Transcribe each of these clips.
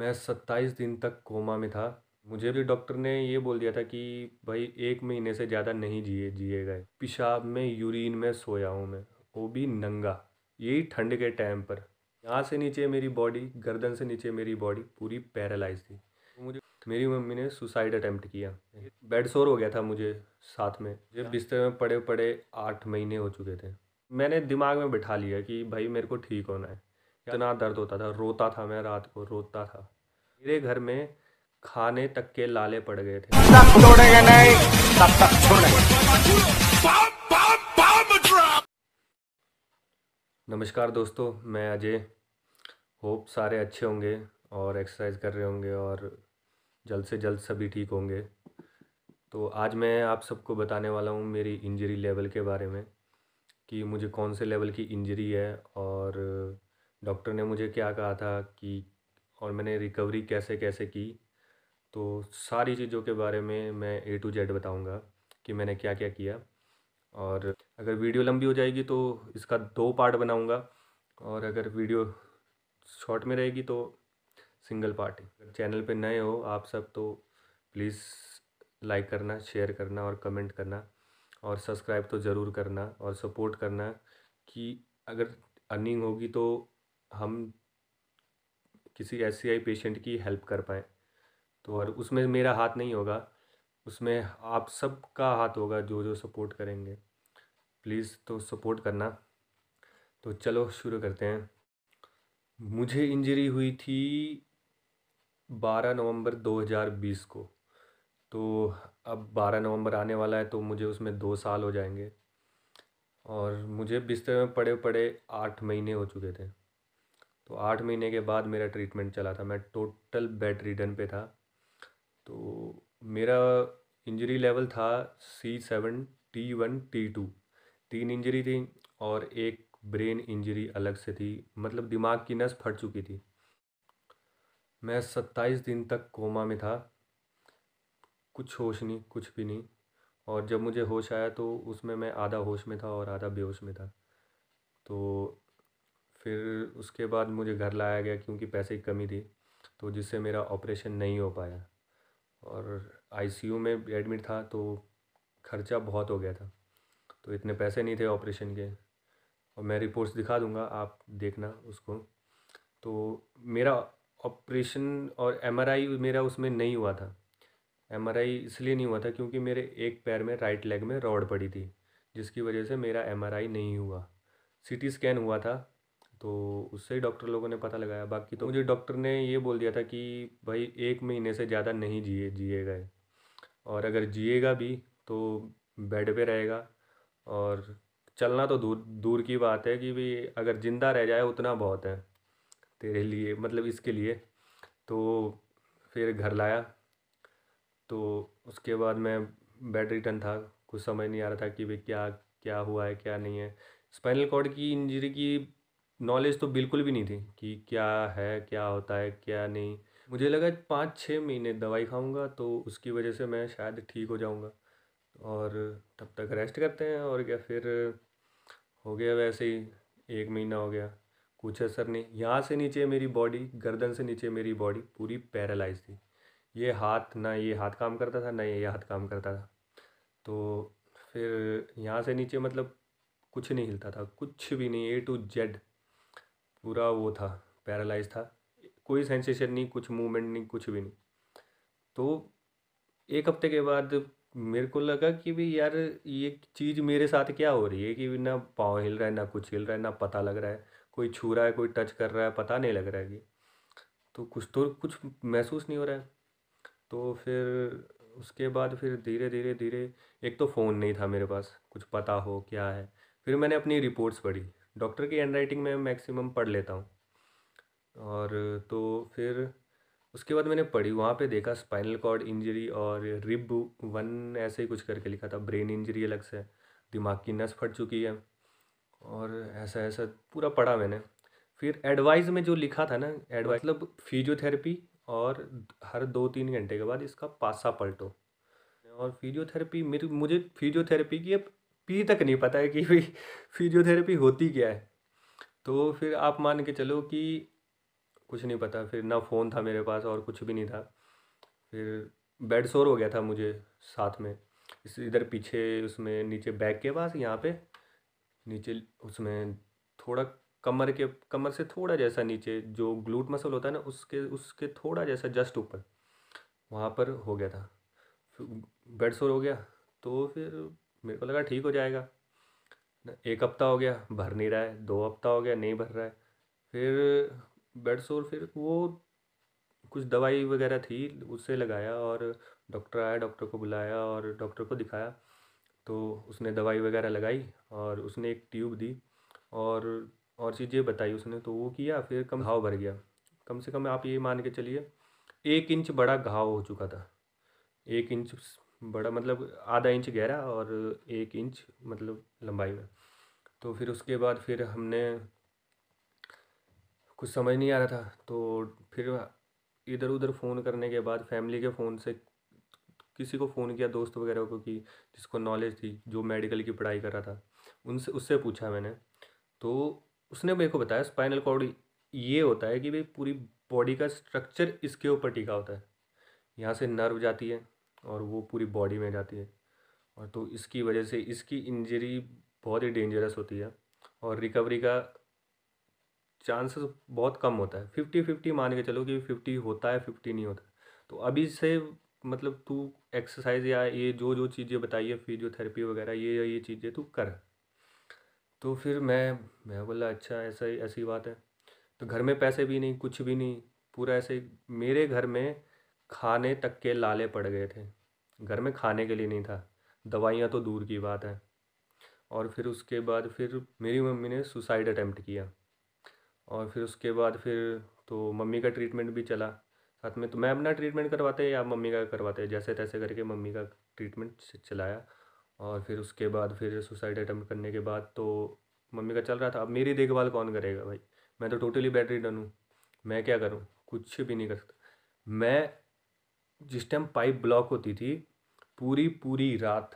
मैं सत्ताईस दिन तक कोमा में था मुझे भी डॉक्टर ने ये बोल दिया था कि भाई एक महीने से ज़्यादा नहीं जिए जिए गए पेशाब में यूरिन में सोया हूँ मैं वो भी नंगा यही ठंड के टाइम पर यहाँ से नीचे मेरी बॉडी गर्दन से नीचे मेरी बॉडी पूरी पैरालाइज थी मुझे मेरी मम्मी ने सुसाइड अटैम्प्ट किया बेड शोर हो गया था मुझे साथ में जब अच्छा। बिस्तर में पड़े पड़े आठ महीने हो चुके थे मैंने दिमाग में बिठा लिया कि भाई मेरे को ठीक होना है इतना दर्द होता था रोता था मैं रात को रोता था मेरे घर में खाने तक के लाले पड़ गए थे नमस्कार दोस्तों मैं अजय होप सारे अच्छे होंगे और एक्सरसाइज कर रहे होंगे और जल्द से जल्द सभी ठीक होंगे तो आज मैं आप सबको बताने वाला हूँ मेरी इंजरी लेवल के बारे में कि मुझे कौन से लेवल की इंजरी है और डॉक्टर ने मुझे क्या कहा था कि और मैंने रिकवरी कैसे कैसे की तो सारी चीज़ों के बारे में मैं ए टू जेड बताऊंगा कि मैंने क्या क्या किया और अगर वीडियो लंबी हो जाएगी तो इसका दो पार्ट बनाऊंगा और अगर वीडियो शॉर्ट में रहेगी तो सिंगल पार्ट अगर चैनल पे नए हो आप सब तो प्लीज़ लाइक करना शेयर करना और कमेंट करना और सब्सक्राइब तो ज़रूर करना और सपोर्ट करना कि अगर अर्निंग होगी तो हम किसी एस पेशेंट की हेल्प कर पाएँ तो और उसमें मेरा हाथ नहीं होगा उसमें आप सबका हाथ होगा जो जो सपोर्ट करेंगे प्लीज़ तो सपोर्ट करना तो चलो शुरू करते हैं मुझे इंजरी हुई थी 12 नवंबर 2020 को तो अब 12 नवंबर आने वाला है तो मुझे उसमें दो साल हो जाएंगे और मुझे बिस्तर में पड़े पड़े आठ महीने हो चुके थे तो आठ महीने के बाद मेरा ट्रीटमेंट चला था मैं टोटल बेड रिडन पे था तो मेरा इंजरी लेवल था C seven T one T two तीन इंजरी थी और एक ब्रेन इंजरी अलग से थी मतलब दिमाग की नस फट चुकी थी मैं सत्ताईस दिन तक कोमा में था कुछ होश नहीं कुछ भी नहीं और जब मुझे होश आया तो उसमें मैं आधा होश में था और आधा बेहोश में था तो फिर उसके बाद मुझे घर लाया गया क्योंकि पैसे की कमी थी तो जिससे मेरा ऑपरेशन नहीं हो पाया और आईसीयू में एडमिट था तो खर्चा बहुत हो गया था तो इतने पैसे नहीं थे ऑपरेशन के और मैं रिपोर्ट्स दिखा दूंगा आप देखना उसको तो मेरा ऑपरेशन और एमआरआई मेरा उसमें नहीं हुआ था एमआरआई इसलिए नहीं हुआ था क्योंकि मेरे एक पैर में राइट लेग में रॉड पड़ी थी जिसकी वजह से मेरा एमआरआई नहीं हुआ सीटी स्कैन हुआ था तो उससे ही डॉक्टर लोगों ने पता लगाया बाकी तो मुझे डॉक्टर ने ये बोल दिया था कि भाई एक महीने से ज़्यादा नहीं जिए जिए गए और अगर जिएगा भी तो बेड पे रहेगा और चलना तो दूर दूर की बात है कि भाई अगर ज़िंदा रह जाए उतना बहुत है तेरे लिए मतलब इसके लिए तो फिर घर लाया तो उसके बाद मैं बेड रिटर्न था कुछ समझ नहीं आ रहा था कि भाई क्या क्या हुआ है क्या नहीं है स्पाइनल कॉर्ड की इंजरी की नॉलेज तो बिल्कुल भी नहीं थी कि क्या है क्या होता है क्या नहीं मुझे लगा पाँच छः महीने दवाई खाऊंगा तो उसकी वजह से मैं शायद ठीक हो जाऊंगा और तब तक रेस्ट करते हैं और क्या फिर हो गया वैसे ही एक महीना हो गया कुछ असर नहीं यहाँ से नीचे मेरी बॉडी गर्दन से नीचे मेरी बॉडी पूरी पैरालाइज थी ये हाथ ना ये हाथ काम करता था ना ये हाथ काम करता था तो फिर यहाँ से नीचे मतलब कुछ नहीं हिलता था कुछ भी नहीं ए टू जेड पूरा वो था पैरालाइज था कोई सेंसेशन नहीं कुछ मूवमेंट नहीं कुछ भी नहीं तो एक हफ्ते के बाद मेरे को लगा कि भी यार ये चीज़ मेरे साथ क्या हो रही है कि ना पाँव हिल रहा है ना कुछ हिल रहा है ना पता लग रहा है कोई छू रहा है कोई टच कर रहा है पता नहीं लग रहा है कि तो कुछ तो कुछ महसूस नहीं हो रहा है तो फिर उसके बाद फिर धीरे धीरे धीरे एक तो फ़ोन नहीं था मेरे पास कुछ पता हो क्या है फिर मैंने अपनी रिपोर्ट्स पढ़ी डॉक्टर की हैंड राइटिंग में मैक्सिमम पढ़ लेता हूँ और तो फिर उसके बाद मैंने पढ़ी वहाँ पे देखा स्पाइनल कॉर्ड इंजरी और रिब वन ऐसे ही कुछ करके लिखा था ब्रेन इंजरी अलग से दिमाग की नस फट चुकी है और ऐसा ऐसा पूरा पढ़ा मैंने फिर एडवाइस में जो लिखा था ना एडवाइस मतलब फिजियोथेरेपी और हर दो तीन घंटे के बाद इसका पासा पलटो और फिजियोथेरेपी मेरी मुझे फिजियोथेरेपी की अब पी तक नहीं पता है कि भाई फिजियोथेरेपी होती क्या है तो फिर आप मान के चलो कि कुछ नहीं पता फिर ना फ़ोन था मेरे पास और कुछ भी नहीं था फिर बेड शोर हो गया था मुझे साथ में इस इधर पीछे उसमें नीचे बैग के पास यहाँ पे नीचे उसमें थोड़ा कमर के कमर से थोड़ा जैसा नीचे जो ग्लूट मसल होता है ना उसके उसके थोड़ा जैसा जस्ट ऊपर वहाँ पर हो गया था बेड शोर हो गया तो फिर मेरे को लगा ठीक हो जाएगा एक हफ्ता हो गया भर नहीं रहा है दो हफ्ता हो गया नहीं भर रहा है फिर बेड सोर फिर वो कुछ दवाई वगैरह थी उससे लगाया और डॉक्टर आया डॉक्टर को बुलाया और डॉक्टर को दिखाया तो उसने दवाई वगैरह लगाई और उसने एक ट्यूब दी और और चीज़ें बताई उसने तो वो किया फिर कम घाव भर गया कम से कम आप ये मान के चलिए एक इंच बड़ा घाव हो चुका था एक इंच बड़ा मतलब आधा इंच गहरा और एक इंच मतलब लंबाई में तो फिर उसके बाद फिर हमने कुछ समझ नहीं आ रहा था तो फिर इधर उधर फ़ोन करने के बाद फैमिली के फ़ोन से किसी को फ़ोन किया दोस्त वगैरह को कि जिसको नॉलेज थी जो मेडिकल की पढ़ाई कर रहा था उनसे उससे पूछा मैंने तो उसने मेरे को बताया स्पाइनल कॉर्ड ये होता है कि भाई पूरी बॉडी का स्ट्रक्चर इसके ऊपर टिका होता है यहाँ से नर्व जाती है और वो पूरी बॉडी में जाती है और तो इसकी वजह से इसकी इंजरी बहुत ही डेंजरस होती है और रिकवरी का चांसेस बहुत कम होता है फिफ्टी फिफ्टी मान के चलो कि फिफ्टी होता है फिफ्टी नहीं होता तो अभी से मतलब तू एक्सरसाइज या ये जो जो चीज़ें बताइए फिजियोथेरेपी वगैरह ये ये चीज़ें तू कर तो फिर मैं मैं बोला अच्छा ऐसा ऐसी बात है तो घर में पैसे भी नहीं कुछ भी नहीं पूरा ऐसे मेरे घर में खाने तक के लाले पड़ गए थे घर में खाने के लिए नहीं था दवाइयाँ तो दूर की बात है और फिर उसके बाद फिर मेरी मम्मी ने सुसाइड अटैम्प्ट किया और फिर उसके बाद फिर तो मम्मी का ट्रीटमेंट भी चला साथ में तो मैं अपना ट्रीटमेंट करवाते या मम्मी का करवाते जैसे तैसे करके मम्मी का ट्रीटमेंट चलाया और फिर उसके बाद फिर सुसाइड अटैम्प्ट करने के बाद तो मम्मी का चल रहा था अब मेरी देखभाल कौन करेगा भाई मैं तो टोटली बैटरी डन हूँ मैं क्या करूँ कुछ भी नहीं कर सकता मैं जिस टाइम पाइप ब्लॉक होती थी पूरी पूरी रात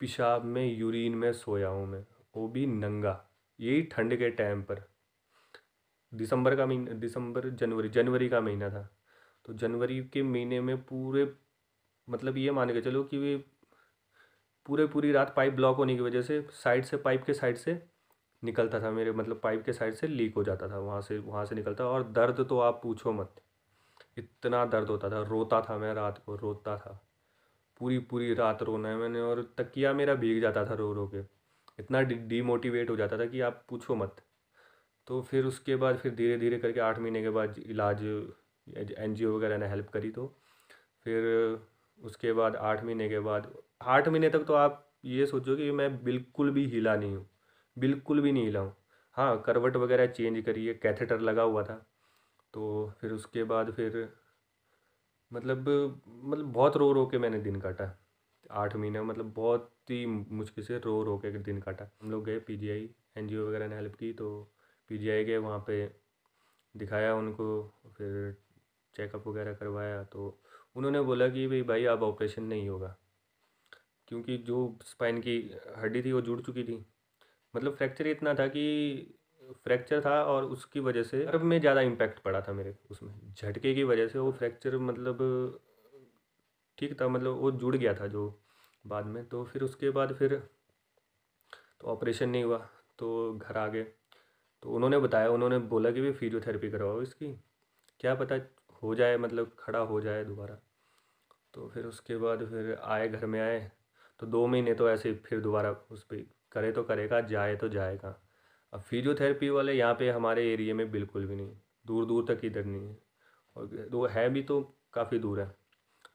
पेशाब में यूरिन में सोया हूँ मैं वो भी नंगा यही ठंड के टाइम पर दिसंबर का महीना दिसंबर जनवरी जनवरी का महीना था तो जनवरी के महीने में पूरे मतलब ये मान के चलो कि वे पूरे पूरी रात पाइप ब्लॉक होने की वजह से साइड से पाइप के साइड से निकलता था मेरे मतलब पाइप के साइड से लीक हो जाता था वहाँ से वहाँ से निकलता और दर्द तो आप पूछो मत इतना दर्द होता था रोता था मैं रात को रोता था पूरी पूरी रात रोना है मैंने और तकिया मेरा भीग जाता था रो रो के इतना डीमोटिवेट हो जाता था कि आप पूछो मत तो फिर उसके बाद फिर धीरे धीरे करके आठ महीने के बाद इलाज एन जी ओ वगैरह ने हेल्प करी तो फिर उसके बाद आठ महीने के बाद आठ महीने तक तो आप ये सोचो कि मैं बिल्कुल भी हिला नहीं हूँ बिल्कुल भी नहीं हिला हूँ हाँ करवट वगैरह चेंज करी है कैथेटर लगा हुआ था तो फिर उसके बाद फिर मतलब मतलब बहुत रो रो के मैंने दिन काटा आठ महीने मतलब बहुत ही मुश्किल से रो रो के दिन काटा हम लोग गए P G I N G ओ वगैरह ने हेल्प की तो पी जी आई गए वहाँ पे दिखाया उनको फिर चेकअप वगैरह करवाया तो उन्होंने बोला कि भाई भाई अब ऑपरेशन नहीं होगा क्योंकि जो स्पाइन की हड्डी थी वो जुड़ चुकी थी मतलब फ्रैक्चर इतना था कि फ्रैक्चर था और उसकी वजह से अरब में ज़्यादा इम्पैक्ट पड़ा था मेरे उसमें झटके की वजह से वो फ्रैक्चर मतलब ठीक था मतलब वो जुड़ गया था जो बाद में तो फिर उसके बाद फिर तो ऑपरेशन नहीं हुआ तो घर आ गए तो उन्होंने बताया उन्होंने बोला कि भी फिजियोथेरेपी करवाओ इसकी क्या पता हो जाए मतलब खड़ा हो जाए दोबारा तो फिर उसके बाद फिर आए घर में आए तो दो महीने तो ऐसे फिर दोबारा उस पर करे तो करेगा जाए तो जाएगा अब फिजियोथेरेपी वाले यहाँ पे हमारे एरिया में बिल्कुल भी नहीं दूर दूर तक इधर नहीं है और वो है भी तो काफ़ी दूर है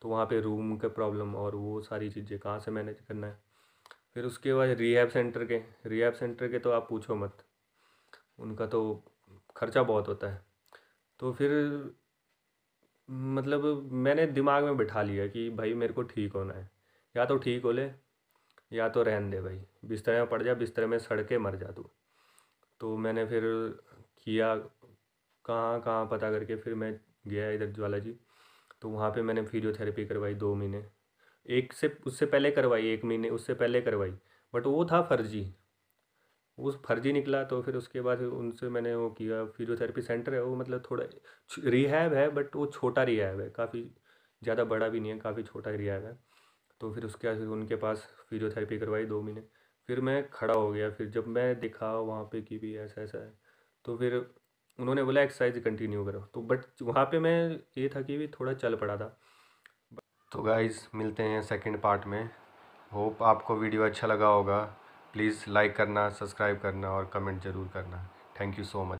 तो वहाँ पे रूम के प्रॉब्लम और वो सारी चीज़ें कहाँ से मैनेज करना है फिर उसके बाद रिहैब सेंटर के रिहैब सेंटर के तो आप पूछो मत उनका तो खर्चा बहुत होता है तो फिर मतलब मैंने दिमाग में बिठा लिया कि भाई मेरे को ठीक होना है या तो ठीक हो ले या तो रहन दे भाई बिस्तर में पड़ जा बिस्तर में सड़के मर जा तू तो मैंने फिर किया कहाँ कहाँ पता करके फिर मैं गया इधर ज्वाला जी तो वहाँ पे मैंने फिजियोथेरेपी करवाई दो महीने एक से उससे पहले करवाई एक महीने उससे पहले करवाई बट वो था फर्जी उस फर्जी निकला तो फिर उसके बाद उनसे मैंने वो किया फिजियोथेरेपी सेंटर है वो मतलब थोड़ा रिहैब है बट वो छोटा रिहैब है काफ़ी ज़्यादा बड़ा भी नहीं है काफ़ी छोटा रिहैब है तो फिर उसके बाद उनके पास फिजियोथेरेपी करवाई दो महीने फिर मैं खड़ा हो गया फिर जब मैं दिखा वहाँ पे कि भी ऐसा ऐसा है तो फिर उन्होंने बोला एक्सरसाइज कंटिन्यू करो तो बट वहाँ पे मैं ये था कि भी थोड़ा चल पड़ा था तो गाइज़ मिलते हैं सेकंड पार्ट में होप आपको वीडियो अच्छा लगा होगा प्लीज़ लाइक करना सब्सक्राइब करना और कमेंट ज़रूर करना थैंक यू सो मच